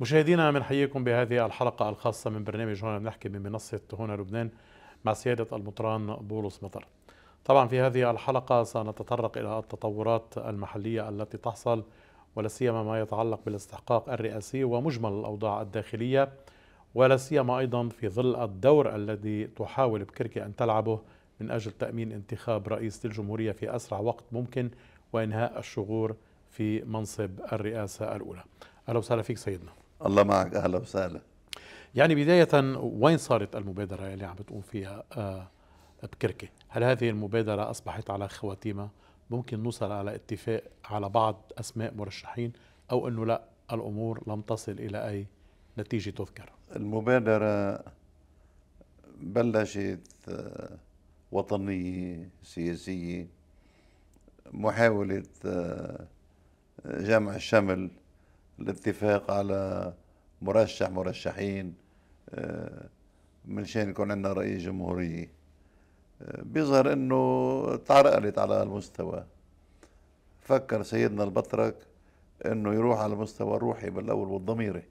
مشاهدينا بنحييكم بهذه الحلقة الخاصة من برنامج هنا بنحكي من منصة هنا لبنان مع سيادة المطران بولس مطر طبعا في هذه الحلقة سنتطرق إلى التطورات المحلية التي تحصل ولا سيما ما يتعلق بالاستحقاق الرئاسي ومجمل الأوضاع الداخلية ولا سيما أيضا في ظل الدور الذي تحاول بكركي أن تلعبه من أجل تأمين انتخاب رئيس للجمهورية في أسرع وقت ممكن وإنهاء الشغور في منصب الرئاسة الأولى أهلا وسهلا فيك سيدنا الله معك اهلا وسهلا يعني بدايه وين صارت المبادره اللي عم بتقوم فيها آه، بكركه هل هذه المبادره اصبحت على خواتيمها ممكن نوصل على اتفاق على بعض اسماء مرشحين او انه لا الامور لم تصل الى اي نتيجه تذكر المبادره بلشت آه، وطنيه سياسيه محاوله آه، جمع الشمل الاتفاق على مرشح مرشحين آه، من شان يكون عندنا رئيس جمهورية آه، بيظهر انه تعرقلت على المستوى فكر سيدنا البطرك انه يروح على المستوى الروحي بالاول والضميري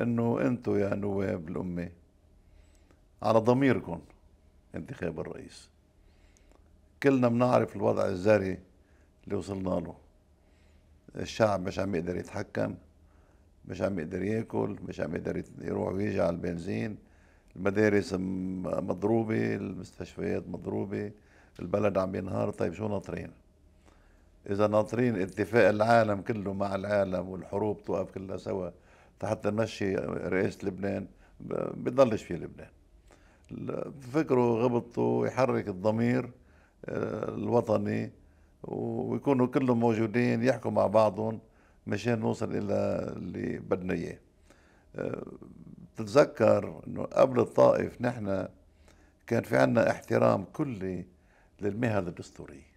انه انتم يا نواب الامه على ضميركم انتخاب الرئيس كلنا بنعرف الوضع الزاري اللي وصلنا له الشعب مش عم يقدر يتحكم مش عم يقدر ياكل مش عم يقدر يروح ويجي على البنزين المدارس مضروبة المستشفيات مضروبة البلد عم ينهار طيب شو ناطرين إذا ناطرين اتفاق العالم كله مع العالم والحروب توقف كلها سوا حتى نمشي رئاسة لبنان بضلش في لبنان فكره غبطه يحرك الضمير آه، الوطني ويكونوا كلهم موجودين يحكوا مع بعضهم مشان نوصل الى اللي بدنا اياه أه، بتتذكر انه قبل الطائف نحن كان في عنا احترام كلي للمهن الدستوريه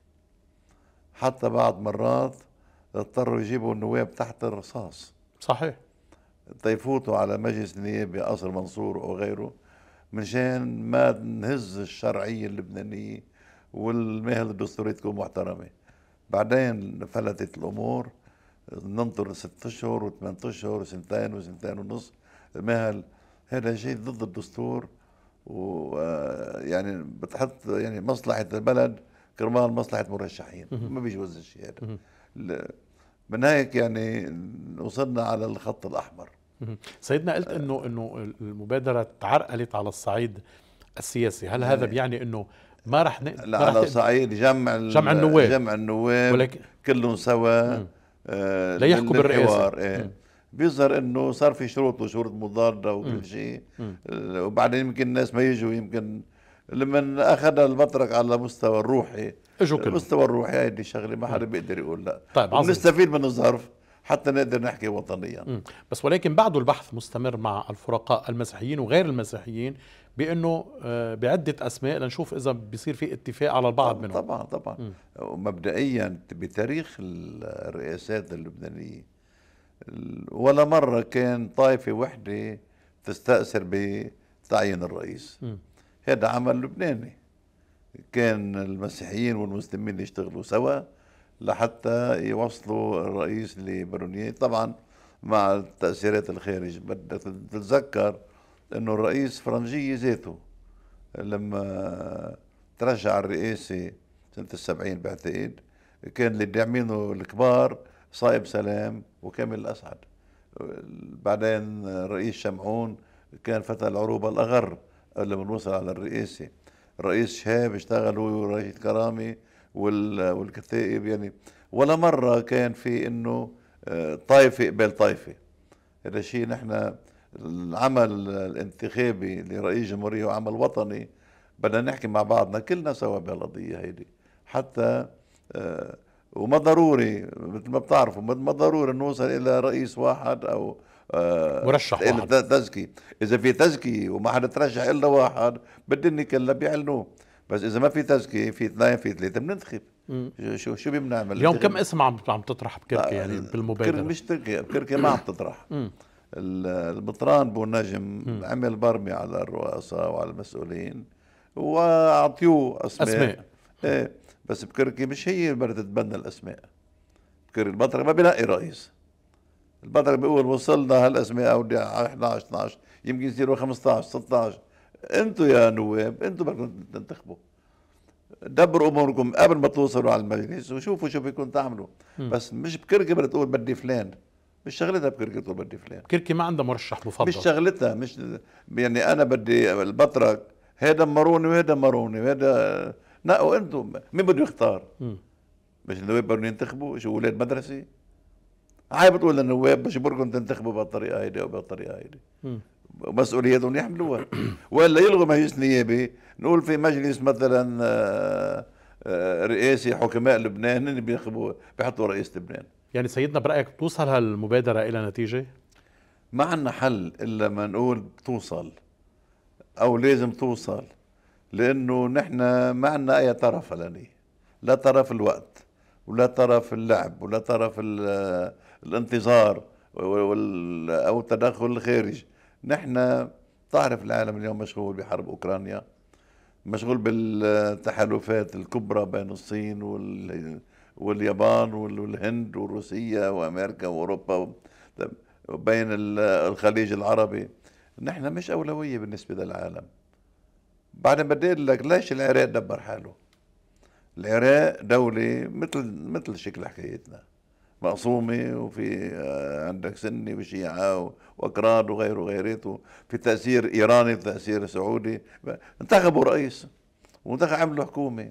حتى بعض مرات اضطروا يجيبوا النواب تحت الرصاص صحيح تيفوتوا على مجلس نيابي قصر منصور او غيره منشان ما نهز الشرعيه اللبنانيه والمهن الدستوريه تكون محترمه بعدين فلتت الامور ننطر ست اشهر وثمان اشهر وسنتين وسنتين ونص مهل هذا شيء ضد الدستور و آه، يعني بتحط يعني مصلحه البلد كرمال مصلحه مرشحين ما بيجوز الشيء هذا من هيك يعني وصلنا على الخط الاحمر سيدنا قلت انه انه المبادره تعرقلت على الصعيد السياسي هل هذا بيعني انه ما رح نقدر لا على صعيد جمع جمع النواب جمع النواب كلهم سوا آه ليحكوا بالرئاسه إيه. بيظهر انه صار في شروط وشروط مضاده وكل شيء وبعدين يمكن الناس ما يجوا يمكن لما اخذ المطرق على مستوى الروحي اجوا كلهم المستوى الروحي هيدي شغله ما حدا بيقدر يقول لا طيب عظيم نستفيد من الظرف حتى نقدر نحكي وطنيا مم. بس ولكن بعده البحث مستمر مع الفرقاء المسيحيين وغير المسيحيين بانه آه، بعده اسماء لنشوف اذا بيصير في اتفاق على البعض طبعًا منهم طبعا طبعا ومبدئيا مبدئيا بتاريخ الرئاسات اللبنانيه ولا مره كان طائفه وحده تستأثر بتعيين الرئيس هذا عمل لبناني كان المسيحيين والمسلمين يشتغلوا سوا لحتى يوصلوا الرئيس لبرونيه طبعا مع التأثيرات الخارج بدك تتذكر انه الرئيس فرنجيه ذاته لما ترجع الرئاسه سنه السبعين بعتقد كان اللي داعمينه الكبار صائب سلام وكامل الاسعد بعدين الرئيس شمعون كان فتى العروبه الاغر قبل ما نوصل على الرئاسه الرئيس شهاب اشتغل هو ورشيد كرامي والكتائب يعني ولا مره كان في انه آه، طائفه قبل طائفه هذا شيء نحن العمل الانتخابي لرئيس جمهورية وعمل وطني بدنا نحكي مع بعضنا كلنا سوا بهالقضية هيدي حتى آه، وما ضروري مثل ما بتعرفوا ما ضروري نوصل إلى رئيس واحد أو مرشح آه، واحد تزكي إذا في تزكية وما حدا ترشح إلا واحد بدني كلا بيعلنوه بس إذا ما في تزكية في اثنين في ثلاثة بننتخب شو شو بنعمل اليوم كم اسم عم عم تطرح بكركي يعني بالمبادره مش تركي بكركي ما عم تطرح البطران بو نجم عمل برمي على الرؤساء وعلى المسؤولين واعطيوه اسماء اسماء ايه بس بكركي مش هي اللي بدها تتبنى الاسماء بكركي البطرك ما بيلاقي رئيس البطرك بيقول وصلنا هالاسماء او 11 12 يمكن يصيروا 15 16 انتوا يا نواب انتوا بدكم تنتخبوا دبروا اموركم قبل ما توصلوا على المجلس وشوفوا شو بيكون تعملوا بس مش بكركي بدها تقول بدي فلان مش شغلتها بكركته بدي فلان كركي ما عندها مرشح مفضل مش شغلتها مش يعني انا بدي البطرك هيدا مروني وهيدا مروني وهيدا نقوا انتم مين بده يختار؟ مش النواب بدهم ينتخبوا شو اولاد مدرسه؟ هاي بتقول للنواب بركن تنتخبوا بهالطريقه هيدي او بهالطريقه هيدي مسؤوليتهم يحملوها والا يلغوا مجلس نيابي نقول في مجلس مثلا آه، آه، رئاسي حكماء لبنان بيحطوا رئيس لبنان يعني سيدنا برأيك بتوصل هالمبادرة إلى نتيجة؟ ما عندنا حل إلا ما نقول توصل أو لازم توصل لأنه نحن ما عندنا أي طرف علني لا طرف الوقت ولا طرف اللعب ولا طرف آه، الانتظار أو التدخل الخارجي نحن تعرف العالم اليوم مشغول بحرب أوكرانيا مشغول بالتحالفات الكبرى بين الصين وال واليابان والهند وروسيا وامريكا واوروبا وبين الخليج العربي نحن مش اولويه بالنسبه للعالم بعدين بدي اقول لك ليش العراق دبر حاله العراق دولة مثل مثل شكل حكايتنا مقسومة وفي آه، عندك سني وشيعة وأكراد وغيره وغيرته في تأثير إيراني وتأثير سعودي انتخبوا رئيس وانتخبوا عملوا حكومة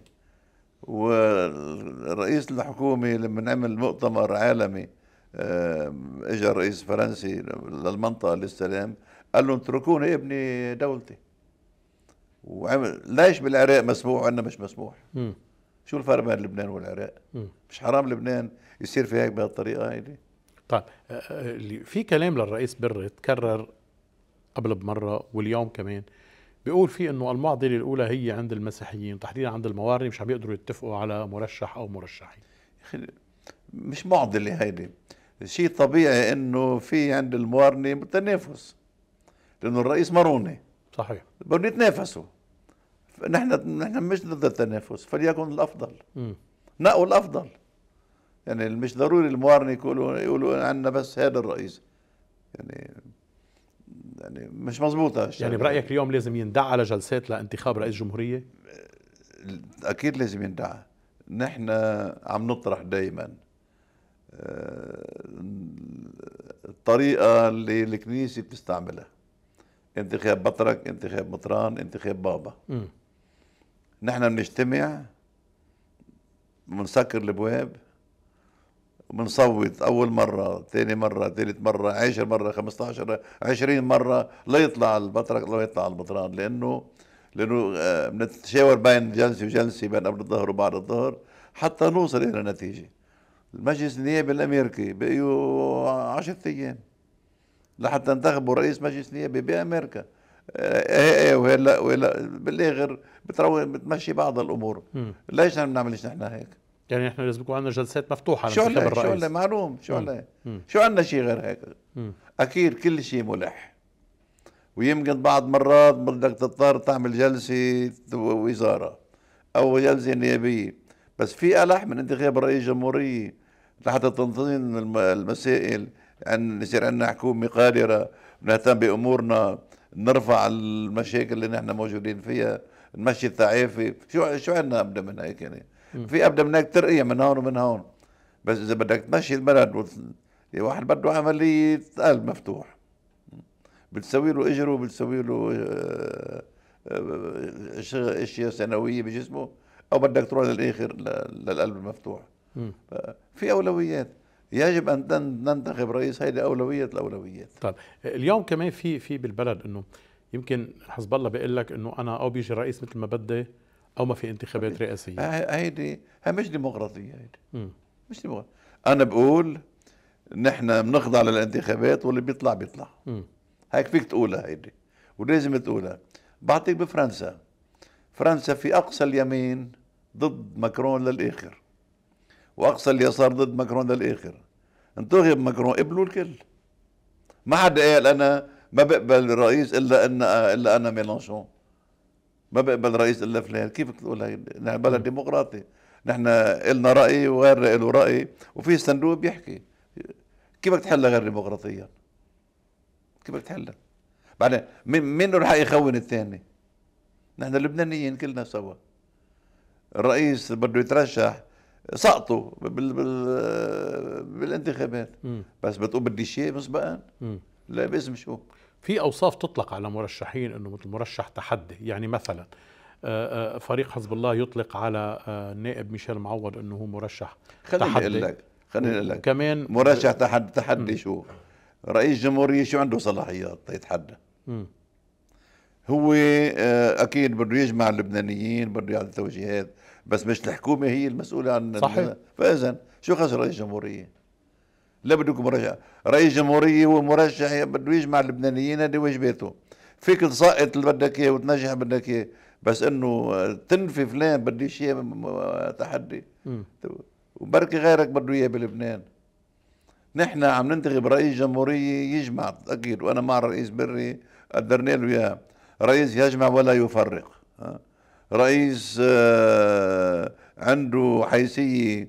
والرئيس الحكومي لما عمل مؤتمر عالمي اجى رئيس فرنسي للمنطقه للسلام قال لهم اتركوني ابني دولتي وعمل ليش بالعراق مسموح وعندنا مش مسموح م. شو الفرق بين لبنان والعراق م. مش حرام لبنان يصير في هيك بهالطريقه هيدي طيب آه، آه، في كلام للرئيس بري تكرر قبل بمره واليوم كمان بيقول فيه انه المعضله الاولى هي عند المسيحيين تحديدا عند الموارنه مش عم يقدروا يتفقوا على مرشح او مرشحين مش معضله هيدي شيء طبيعي انه في عند الموارنه تنافس لانه الرئيس ماروني صحيح بدهم يتنافسوا نحن نحن مش ضد التنافس فليكن الافضل نقوا الافضل يعني مش ضروري الموارنه يقولوا يقولوا عندنا بس هذا الرئيس يعني يعني مش مزبوطة يعني برايك اليوم لازم يندعى على جلسات لانتخاب رئيس جمهوريه اكيد لازم يندعى نحن عم نطرح دائما آه، الطريقه اللي الكنيسه بتستعملها انتخاب بطرك انتخاب مطران انتخاب بابا م. نحن بنجتمع بنسكر الابواب بنصوت اول مره ثاني مره ثالث مره عشر مره 15 20 مره ليطلع البطرك ليطلع البطران لانه لانه آه، بنتشاور بين جلسه وجلسه بين قبل الظهر وبعد الظهر حتى نوصل الى نتيجه المجلس النيابي الامريكي بقيوا 10 ايام لحتى انتخبوا رئيس مجلس نيابي بامريكا آه، ايه ايه وهي لا وهي لا بالاخر بتروي بتمشي بعض الامور ليش ما بنعملش نحن هيك؟ يعني احنا لازم يكون عندنا جلسات مفتوحه شو شو عندنا معلوم شو عندنا شو عندنا شيء غير هيك اكيد كل شيء ملح ويمكن بعض مرات بدك تضطر تعمل جلسه وزاره او جلسه نيابيه بس في الح من انتخاب رئيس جمهوريه لحتى تنظيم المسائل ان يصير عندنا حكومه قادره نهتم بامورنا نرفع المشاكل اللي نحن موجودين فيها نمشي التعافي شو شو عندنا ابدا من هيك يعني في ابدا منك ترقيه من هون ومن هون بس اذا بدك تمشي البلد واحد بده عمليه قلب مفتوح بتسوي له اجره بتسوي له آه، آه، اشياء سنويه بجسمه او بدك تروح للاخر للقلب المفتوح في اولويات يجب ان ننتخب رئيس هيدي اولويه الاولويات طيب اليوم كمان في في بالبلد انه يمكن حزب الله بيقول لك انه انا او بيجي رئيس مثل ما بدي او ما في انتخابات طيب. رئاسيه هيدي هي مش ديمقراطيه هيدي مش ديمقراطيه انا بقول نحن بنخضع للانتخابات واللي بيطلع بيطلع هيك فيك تقولها هيدي ولازم تقولها بعطيك بفرنسا فرنسا في اقصى اليمين ضد ماكرون للاخر واقصى اليسار ضد ماكرون للاخر انتخب ماكرون قبلوا الكل ما حدا قال انا ما بقبل الرئيس الا ان الا انا ميلانشون ما بقبل رئيس الا فلان كيف تقول هي نحن بلد ديمقراطي نحن إلنا راي وغيرنا له راي وفي صندوق بيحكي كيف بدك تحلها غير ديمقراطيا كيف بدك تحلها بعدين مين مين له الحق يخون الثاني نحن لبنانيين كلنا سوا الرئيس بده يترشح سقطوا بال بال بالانتخابات بس بتقول بدي شيء مسبقا لا باسم شو في اوصاف تطلق على مرشحين انه مثل مرشح تحدي يعني مثلا آه، آه، فريق حزب الله يطلق على النائب آه، ميشيل معوض انه هو مرشح خليني اقول لك خليني اقول لك كمان مرشح تحدي تحدي شو رئيس جمهوريه شو عنده صلاحيات يتحدى هو اكيد بده يجمع اللبنانيين بده يعطي توجيهات بس مش الحكومه هي المسؤوله عن صحيح فاذا شو خسر رئيس جمهوريه لا يكون مرشح رئيس جمهورية هو مرشح بده يجمع اللبنانيين هذه واجباته فيك تسقط اللي بدك اياه وتنجح اللي بدك اياه بس انه تنفي فلان بديش اياه تحدي وبركي غيرك بده اياه بلبنان نحن عم ننتخب رئيس جمهورية يجمع أكيد وأنا مع الرئيس بري قدرنا له اياه رئيس يجمع ولا يفرق رئيس آه، عنده حيثية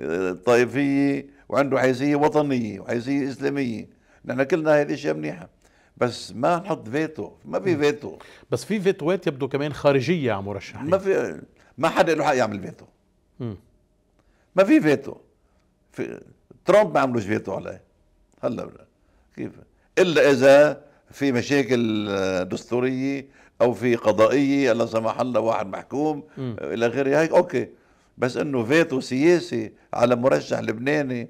آه، طائفية وعنده حيزيه وطنيه وحيزيه اسلاميه نحن كلنا هذه الاشياء منيحه بس ما نحط فيتو ما في فيتو بس في فيتوات يبدو كمان خارجيه على مرشحين ما في ما حدا له حق يعمل فيتو ما في فيتو في ترامب ما عملوش فيتو عليه هلا كيف الا اذا في مشاكل آه، دستوريه او في قضائيه الله سمح الله واحد محكوم الى غيره هيك اوكي بس انه فيتو سياسي على مرشح لبناني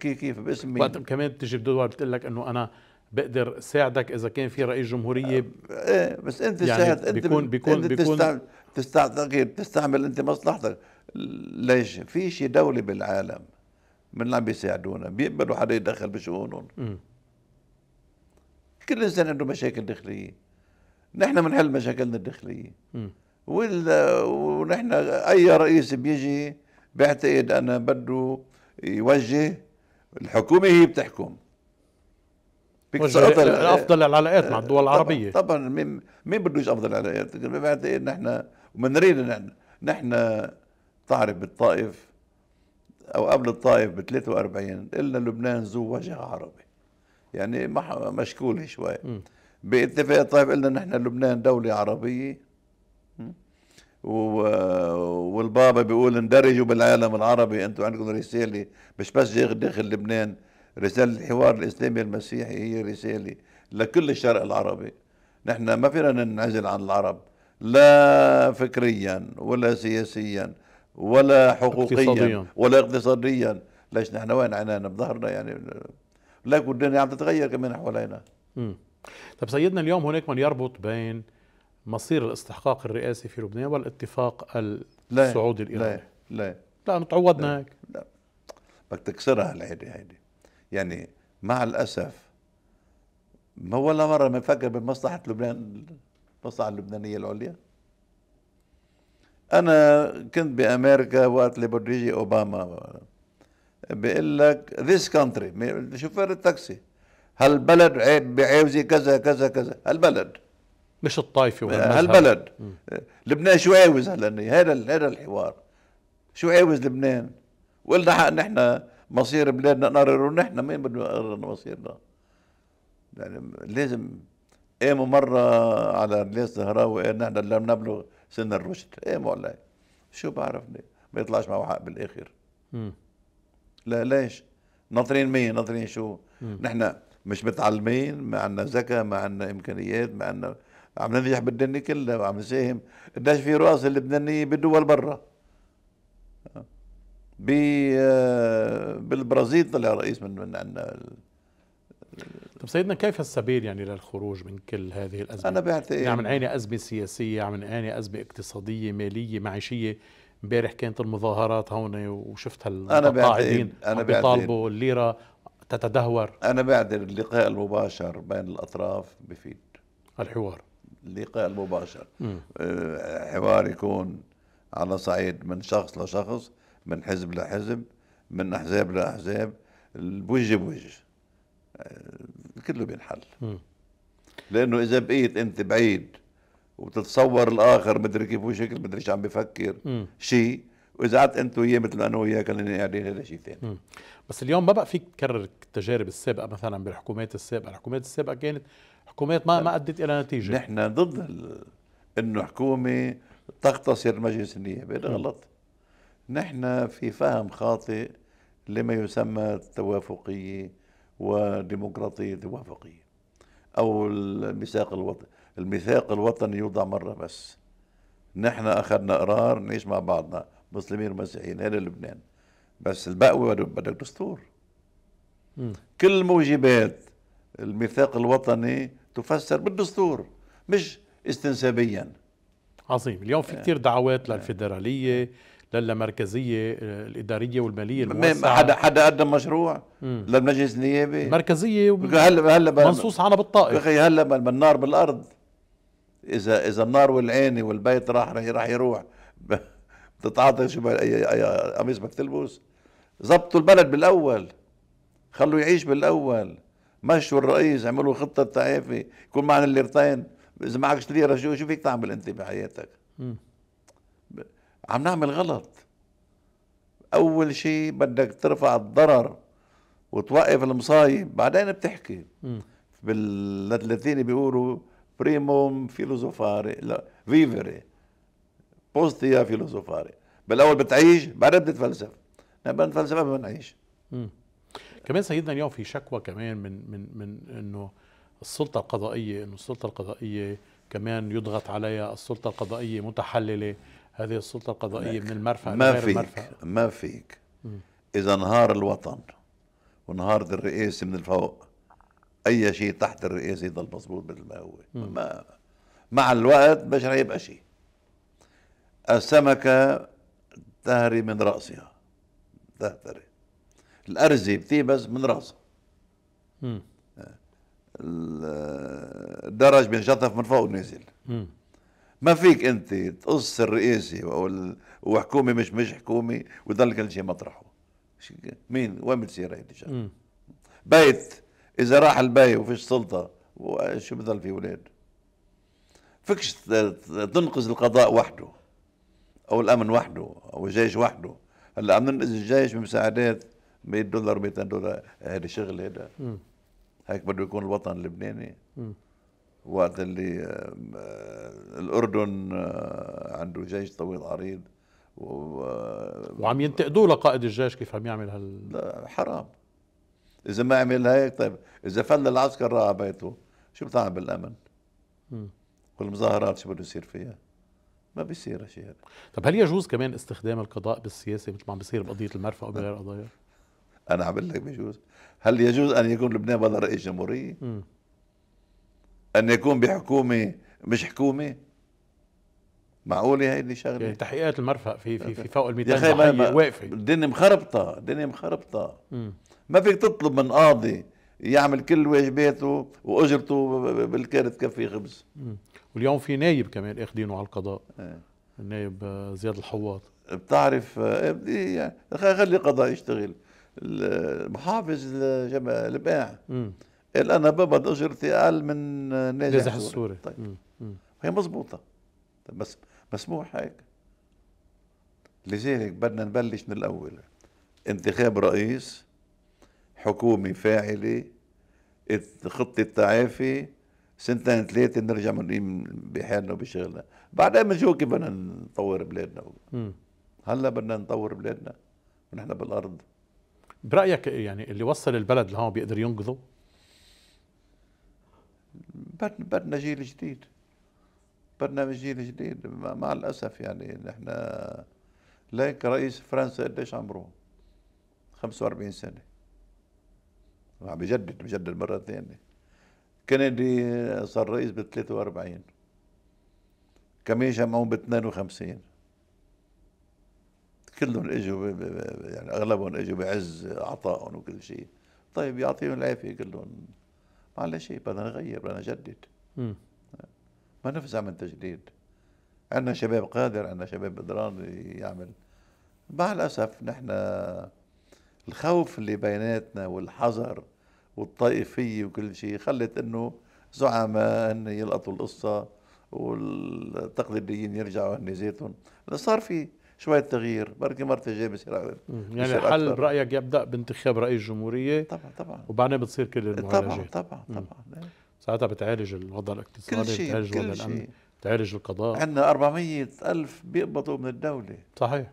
كيف باسم مين وقت كمان بتجي بدول بتقول لك انه انا بقدر ساعدك اذا كان في رئيس جمهوريه آه، ايه بس انت يعني ساعد انت بيكون بيكون انت بيكون تستعمل تستعمل انت مصلحتك ليش في شي دوله بالعالم من اللي عم بيساعدونا بيقبلوا حدا يتدخل بشؤونهم كل انسان عنده مشاكل داخليه نحن بنحل مشاكلنا الداخليه ونحن اي رئيس بيجي بعتقد انا بده يوجه الحكومه هي بتحكم سقطت افضل العلاقات مع الدول العربيه طبعا مين مين بدوش افضل العلاقات بعتقد إيه نحن ومنرينا نحن نحن تعرف بالطائف او قبل الطائف ب 43 قلنا لبنان ذو وجه عربي يعني مشكوله شوي باتفاق الطائف قلنا نحن لبنان دوله عربيه والبابا بيقول اندرجوا بالعالم العربي انتم عندكم رساله مش بس داخل لبنان رساله الحوار الاسلامي المسيحي هي رساله لكل الشرق العربي نحن ما فينا ننعزل عن العرب لا فكريا ولا سياسيا ولا حقوقيا اقتصاديا. ولا اقتصاديا ليش نحن وين عينينا بظهرنا يعني لكن الدنيا عم تتغير كمان حوالينا طيب سيدنا اليوم هناك من يربط بين مصير الاستحقاق الرئاسي في لبنان والاتفاق السعودي الايراني لا لا لا تعودنا هيك لا بدك تكسرها هيدي هيدي يعني مع الاسف ما ولا مره بنفكر بمصلحه لبنان المصلحه اللبنانيه العليا انا كنت بامريكا وقت اللي بده يجي اوباما بيقول لك ذيس كونتري شوفير التاكسي هالبلد بعاوزي كذا كذا كذا هالبلد مش الطائفي ولا آه، هالبلد لبنان شو عاوز هلا هذا هذا الحوار شو عاوز لبنان ولنا حق نحن مصير بلادنا نقرر نحن مين بدنا نقرر مصيرنا يعني لازم قاموا مرة على الياس الزهراوي قال نحن لم نبلغ سن الرشد قاموا عليه شو بعرفني ما يطلعش معه حق بالاخر لا ليش ناطرين مين ناطرين شو نحن مش متعلمين ما عندنا ذكاء ما عندنا امكانيات ما عندنا عم ننجح بالدنيا كلها وعم نساهم قديش في رؤساء لبنانيه بدول برا ب آه، بالبرازيل طلع رئيس من من عندنا طيب سيدنا كيف السبيل يعني للخروج من كل هذه الازمه؟ انا بعتقد يعني عم نعاني ازمه سياسيه، عم نعاني ازمه اقتصاديه، ماليه، معيشيه، امبارح كانت المظاهرات هون وشفت هالقاعدين انا بيطالبوا الليره تتدهور انا بعتقد اللقاء المباشر بين الاطراف بفيد الحوار اللقاء المباشر آه، حوار يكون على صعيد من شخص لشخص من حزب لحزب من احزاب لاحزاب بوجه بوجه آه، كله بينحل لانه اذا بقيت انت بعيد وتتصور الاخر مدري كيف هو شكل مدري شو عم بفكر شيء واذا قعدت انت وياه مثل ما انا وياه خلينا قاعدين هذا شيء ثاني بس اليوم ما بقى فيك تكرر التجارب السابقه مثلا بالحكومات السابقه، الحكومات السابقه كانت حكومات ما ما ادت الى نتيجه نحن ضد ال... انه حكومه تقتصر مجلس النيابه هذا غلط نحن في فهم خاطئ لما يسمى التوافقيه وديمقراطيه توافقيه او الميثاق الوطني الميثاق الوطني يوضع مره بس نحن اخذنا قرار نعيش مع بعضنا مسلمين ومسيحيين هذا لبنان بس البقوة بدك دستور كل موجبات الميثاق الوطني تفسر بالدستور مش استنسابيا عظيم اليوم في آه. كثير دعوات آه. للفيدرالية للمركزية آه، الإدارية والمالية الموسعة حدا حدا قدم مشروع للمجلس النيابي مركزية هلا هلا منصوص عنها بالطائف اخي هلا بالنار بالأرض إذا إذا النار والعين والبيت راح راح يروح تتعاطى شو اي قميص بدك تلبس ظبطوا البلد بالاول خلوا يعيش بالاول مشوا الرئيس عملوا خطه تعافي يكون معنا الليرتين اذا معك ليره شو شو فيك تعمل انت بحياتك عم نعمل غلط اول شيء بدك ترفع الضرر وتوقف المصايب بعدين بتحكي باللاتيني بيقولوا بريموم فيلوزوفاري لا فيفري بوست يا فيلوسوفاري بالاول بتعيش بعدين بتتفلسف نبقى نتفلسف ما بنعيش كمان سيدنا اليوم في شكوى كمان من من من انه السلطه القضائيه انه السلطه القضائيه كمان يضغط عليها السلطه القضائيه متحلله هذه السلطه القضائيه من المرفأ ما فيك ما فيك اذا انهار الوطن وانهارت الرئاسه من الفوق اي شيء تحت الرئاسه يضل مضبوط مثل ما هو ما مع الوقت مش رح يبقى شيء السمكة تهري من رأسها تهتري الأرزي بتيبس من رأسها الدرج بينشطف من فوق نزل ما فيك انت تقص الرئيسي وحكومي مش مش حكومه ويضل كل شيء مطرحه مين وين بتصير هيدي الشغله؟ بيت اذا راح البي وفيش سلطه وشو بضل في اولاد فكش تنقذ القضاء وحده او الامن وحده او الجيش وحده هلا عم ننقذ الجيش بمساعدات 100 دولار 200 دولار هذه شغله هذا هيك بده يكون الوطن اللبناني وقت اللي آه، الاردن آه، عنده جيش طويل عريض و... آه، وعم ينتقدوه لقائد الجيش كيف عم يعمل هال لا حرام اذا ما عمل هيك طيب اذا فل العسكر راح بيته شو بتعمل بالامن؟ والمظاهرات شو بده يصير فيها؟ ما بيصير هالشيء هذا طب هل يجوز كمان استخدام القضاء بالسياسه مثل ما عم بيصير بقضيه المرفأ وبغير قضايا؟ انا عم لك بيجوز هل يجوز ان يكون لبنان بدل رئيس جمهوريه؟ ان يكون بحكومه مش حكومه؟ معقولة هاي اللي شغلة يعني تحقيقات المرفأ في في في فوق ال 200 واقفة الدنيا مخربطة الدنيا مخربطة ما فيك تطلب من قاضي يعمل كل واجباته واجرته بالكارت تكفي خبز واليوم في نايب كمان اخذينه على القضاء ايه. النايب آه، زياد الحواط بتعرف بدي آه، إيه، إيه، خلي قضاء يشتغل المحافظ جمع الباع قال انا بقبض اجرتي اقل من آه، نازح السوري طيب هي مزبوطه بس طيب، مسموح هيك لذلك بدنا نبلش من الاول انتخاب رئيس حكومة فاعلة خطة تعافي سنتين ثلاثة نرجع منقيم بحالنا وبشغلنا بعدها بنشوف كيف بدنا نطور بلادنا هلا بدنا نطور بلادنا ونحن بالأرض برأيك يعني اللي وصل البلد لهون بيقدر ينقذه؟ بدنا جيل جديد بدنا جيل جديد مع الأسف يعني نحن ليك رئيس فرنسا قديش عمره؟ 45 سنة عم بجدد بجدد مره ثانيه كندي صار رئيس بال 43 كمان جمعوهم ب 52 كلهم اجوا يعني اغلبهم اجوا بعز عطائهم وكل شيء طيب يعطيهم العافيه كلهم ما على شيء بدنا نغير بدنا نجدد ما نفزع من تجديد عندنا شباب قادر عندنا شباب قدران يعمل مع الاسف نحن الخوف اللي بيناتنا والحذر والطائفية وكل شيء خلت انه زعماء ان يلقطوا القصة والتقليديين يرجعوا هن زيتهم صار في شوية تغيير بركي مرة جاي بصير يعني الحل برأيك يبدأ بانتخاب رئيس جمهورية طبعا طبعا وبعدين بتصير كل المعالجات طبعا طبعا طبعا إيه. ساعتها بتعالج الوضع الاقتصادي كل شيء بتعالج الوضع الأمني بتعالج القضاء عندنا 400 ألف بيقبضوا من الدولة صحيح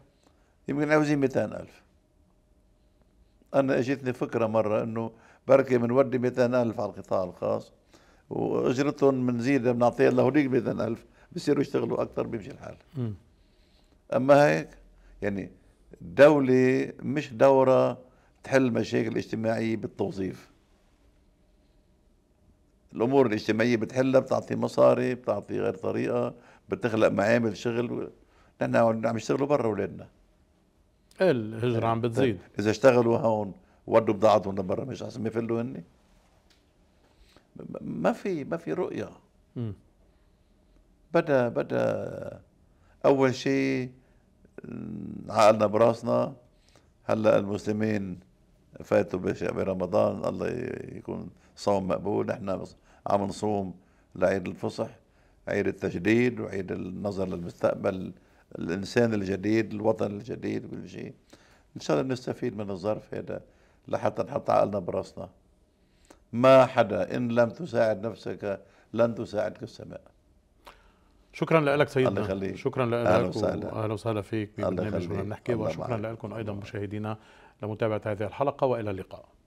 يمكن عاوزين 200 ألف انا اجتني فكره مره انه بركي بنودي 200000 على القطاع الخاص واجرتهم بنزيد بنعطيها لهوليك 200000 بصيروا يشتغلوا اكثر بيمشي الحال اما هيك يعني الدوله مش دوره تحل مشاكل اجتماعيه بالتوظيف الامور الاجتماعيه بتحلها بتعطي مصاري بتعطي غير طريقه بتخلق معامل شغل نحن عم يشتغلوا برا اولادنا الهجرة عم بتزيد طيب، إذا اشتغلوا هون ودوا بضاعتهم لبرا مش لازم يفلوا هني ما في ما في رؤية بدا بدا أول شيء عقلنا براسنا هلا المسلمين فاتوا برمضان الله يكون صوم مقبول نحن عم نصوم لعيد الفصح عيد التجديد وعيد النظر للمستقبل الانسان الجديد الوطن الجديد بيجي ان شاء الله بنستفيد من الظرف هذا لحتى نحط عقلنا براسنا ما حدا ان لم تساعد نفسك لن تساعدك السماء شكرا لك سيدنا الله يخليك شكرا لك اهلا وسهلا فيك وسهلا فيك ببرنامج هنا بنحكي وشكرا لكم ايضا مشاهدينا لمتابعه هذه الحلقه والى اللقاء